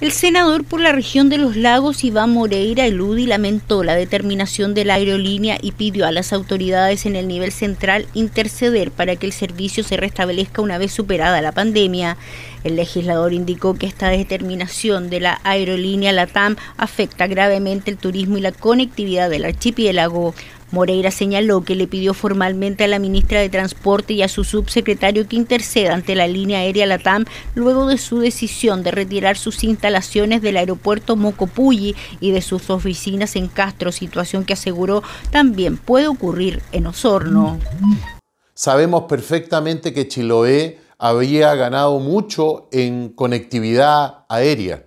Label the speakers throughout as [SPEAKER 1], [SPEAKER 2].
[SPEAKER 1] El senador por la región de los lagos Iván Moreira Eludi lamentó la determinación de la aerolínea y pidió a las autoridades en el nivel central interceder para que el servicio se restablezca una vez superada la pandemia. El legislador indicó que esta determinación de la aerolínea LATAM afecta gravemente el turismo y la conectividad del archipiélago. Moreira señaló que le pidió formalmente a la ministra de Transporte y a su subsecretario que interceda ante la línea aérea LATAM luego de su decisión de retirar sus instalaciones del aeropuerto Mocopulli y de sus oficinas en Castro, situación que aseguró también puede ocurrir en Osorno.
[SPEAKER 2] Sabemos perfectamente que Chiloé había ganado mucho en conectividad aérea.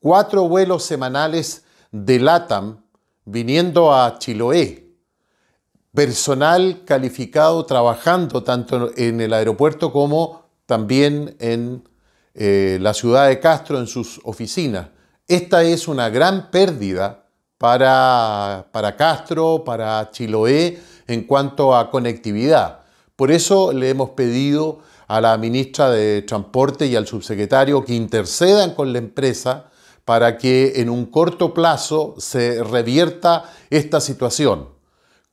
[SPEAKER 2] Cuatro vuelos semanales de LATAM viniendo a Chiloé, personal calificado trabajando tanto en el aeropuerto como también en eh, la ciudad de Castro, en sus oficinas. Esta es una gran pérdida para, para Castro, para Chiloé, en cuanto a conectividad. Por eso le hemos pedido a la ministra de Transporte y al subsecretario que intercedan con la empresa para que en un corto plazo se revierta esta situación.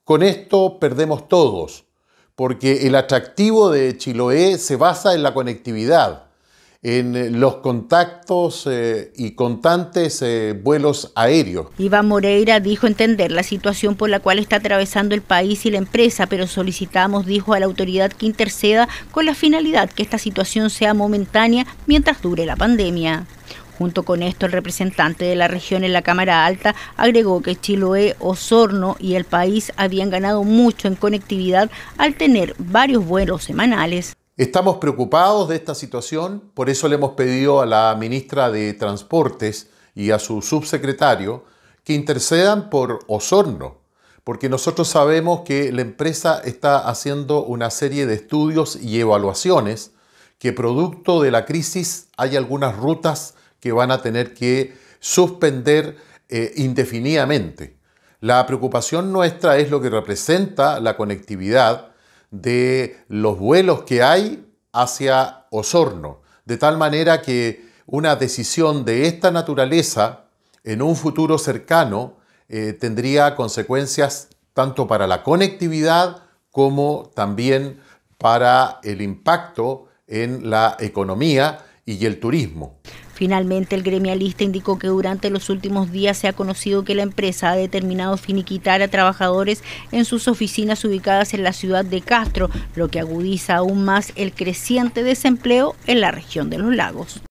[SPEAKER 2] Con esto perdemos todos, porque el atractivo de Chiloé se basa en la conectividad, en eh, los contactos eh, y constantes eh, vuelos aéreos.
[SPEAKER 1] Iván Moreira dijo entender la situación por la cual está atravesando el país y la empresa, pero solicitamos, dijo, a la autoridad que interceda con la finalidad que esta situación sea momentánea mientras dure la pandemia. Junto con esto, el representante de la región en la Cámara Alta agregó que Chiloé, Osorno y el país habían ganado mucho en conectividad al tener varios vuelos
[SPEAKER 2] semanales. Estamos preocupados de esta situación, por eso le hemos pedido a la ministra de Transportes y a su subsecretario que intercedan por Osorno, porque nosotros sabemos que la empresa está haciendo una serie de estudios y evaluaciones que producto de la crisis hay algunas rutas que van a tener que suspender eh, indefinidamente. La preocupación nuestra es lo que representa la conectividad de los vuelos que hay hacia Osorno, de tal manera que una decisión de esta naturaleza en un futuro cercano eh, tendría consecuencias tanto para la conectividad como también para el impacto en la economía y el turismo.
[SPEAKER 1] Finalmente, el gremialista indicó que durante los últimos días se ha conocido que la empresa ha determinado finiquitar a trabajadores en sus oficinas ubicadas en la ciudad de Castro, lo que agudiza aún más el creciente desempleo en la región de los lagos.